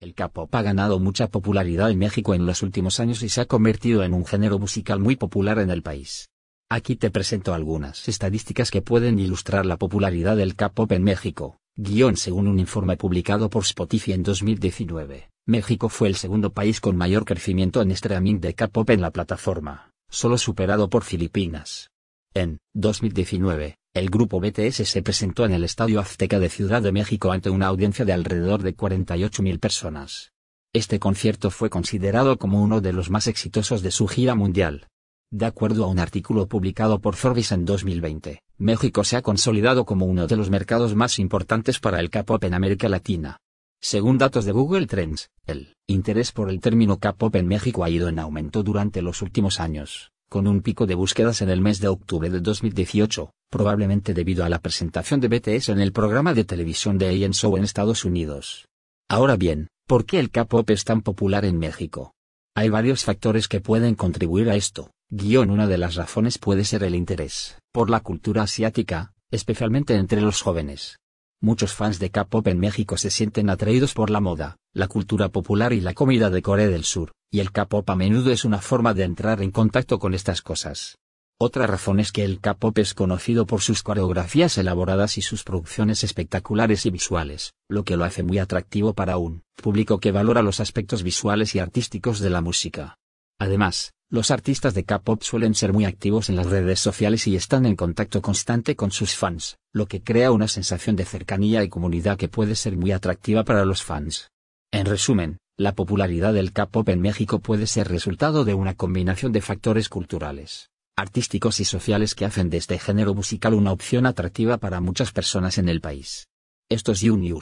El K-pop ha ganado mucha popularidad en México en los últimos años y se ha convertido en un género musical muy popular en el país. Aquí te presento algunas estadísticas que pueden ilustrar la popularidad del K-pop en México. Guión según un informe publicado por Spotify en 2019, México fue el segundo país con mayor crecimiento en streaming de K-pop en la plataforma, solo superado por Filipinas. En 2019, el grupo BTS se presentó en el Estadio Azteca de Ciudad de México ante una audiencia de alrededor de 48.000 personas. Este concierto fue considerado como uno de los más exitosos de su gira mundial. De acuerdo a un artículo publicado por Forbes en 2020, México se ha consolidado como uno de los mercados más importantes para el K-pop en América Latina. Según datos de Google Trends, el interés por el término K-pop en México ha ido en aumento durante los últimos años con un pico de búsquedas en el mes de octubre de 2018, probablemente debido a la presentación de BTS en el programa de televisión de Alien Show en Estados Unidos. Ahora bien, ¿por qué el K-pop es tan popular en México? Hay varios factores que pueden contribuir a esto. Guión una de las razones puede ser el interés por la cultura asiática, especialmente entre los jóvenes. Muchos fans de K-pop en México se sienten atraídos por la moda, la cultura popular y la comida de Corea del Sur, y el K-pop a menudo es una forma de entrar en contacto con estas cosas. Otra razón es que el K-pop es conocido por sus coreografías elaboradas y sus producciones espectaculares y visuales, lo que lo hace muy atractivo para un público que valora los aspectos visuales y artísticos de la música. Además, los artistas de K-pop suelen ser muy activos en las redes sociales y están en contacto constante con sus fans, lo que crea una sensación de cercanía y comunidad que puede ser muy atractiva para los fans. En resumen, la popularidad del K-pop en México puede ser resultado de una combinación de factores culturales, artísticos y sociales que hacen de este género musical una opción atractiva para muchas personas en el país. Esto es U